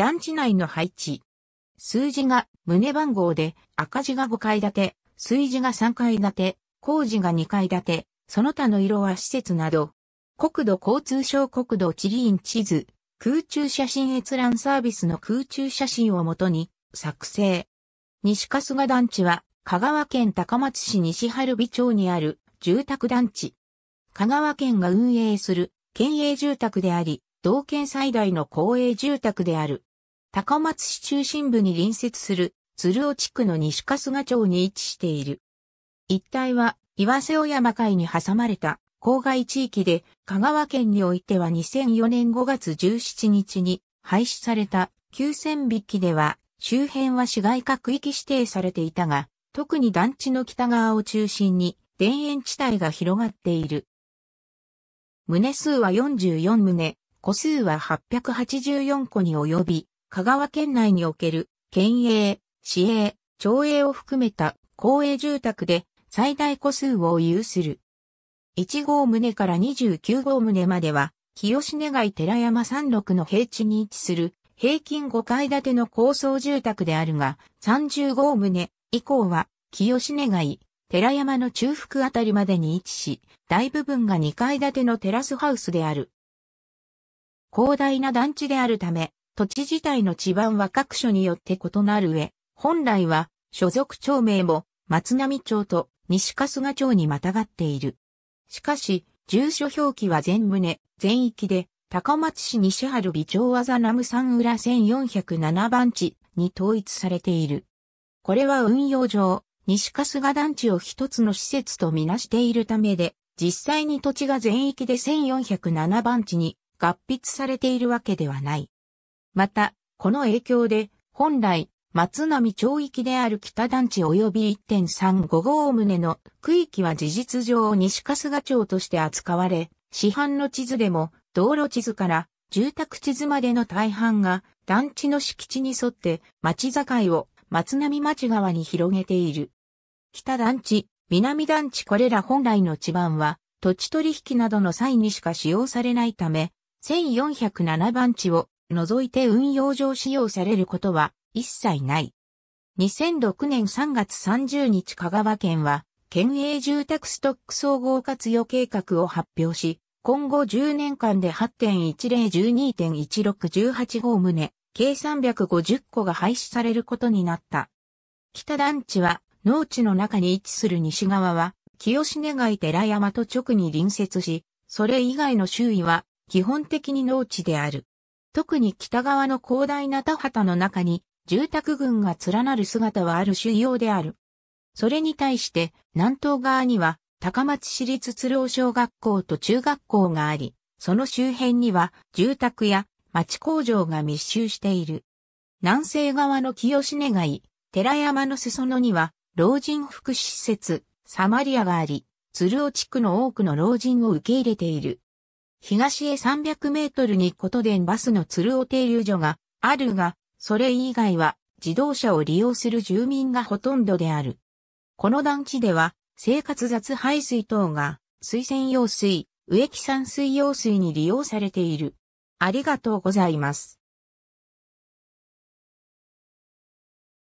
団地内の配置。数字が胸番号で、赤字が5階建て、炊事が3階建て、工事が2階建て、その他の色は施設など、国土交通省国土地理院地図、空中写真閲覧サービスの空中写真をもとに作成。西春日団地は香川県高松市西春美町にある住宅団地。香川県が運営する県営住宅であり、同県最大の公営住宅である。高松市中心部に隣接する鶴尾地区の西春日町に位置している。一帯は岩瀬尾山海に挟まれた郊外地域で香川県においては2004年5月17日に廃止された9000匹では周辺は市街化区域指定されていたが特に団地の北側を中心に田園地帯が広がっている。棟数は44棟、戸数は884戸に及び、香川県内における県営、市営、町営を含めた公営住宅で最大個数を有する。1号棟から29号棟までは、清根街寺山山麓の平地に位置する平均5階建ての高層住宅であるが、30号棟以降は清根街寺山の中腹あたりまでに位置し、大部分が2階建てのテラスハウスである。広大な団地であるため、土地自体の地盤は各所によって異なる上、本来は所属町名も松並町と西春日町にまたがっている。しかし、住所表記は全棟、全域で、高松市西春美町技ザナム山浦1407番地に統一されている。これは運用上、西春日団地を一つの施設とみなしているためで、実際に土地が全域で1407番地に合筆されているわけではない。また、この影響で、本来、松並町域である北団地及び1.35号棟の区域は事実上西春日町として扱われ、市販の地図でも道路地図から住宅地図までの大半が団地の敷地に沿って町境を松並町側に広げている。北団地、南団地これら本来の地盤は土地取引などの際にしか使用されないため、1407番地を除いて運用上使用されることは一切ない。2006年3月30日香川県は、県営住宅ストック総合活用計画を発表し、今後10年間で8.1012.1618号棟、計350個が廃止されることになった。北団地は農地の中に位置する西側は、清根街寺山と直に隣接し、それ以外の周囲は基本的に農地である。特に北側の広大な田畑の中に住宅群が連なる姿はある主要である。それに対して南東側には高松市立鶴尾小学校と中学校があり、その周辺には住宅や町工場が密集している。南西側の清根街、寺山の裾野には老人福祉施設、サマリアがあり、鶴尾地区の多くの老人を受け入れている。東へ300メートルにことでバスの鶴尾停留所があるが、それ以外は自動車を利用する住民がほとんどである。この団地では、生活雑排水等が水洗用水、植木山水用水に利用されている。ありがとうございます。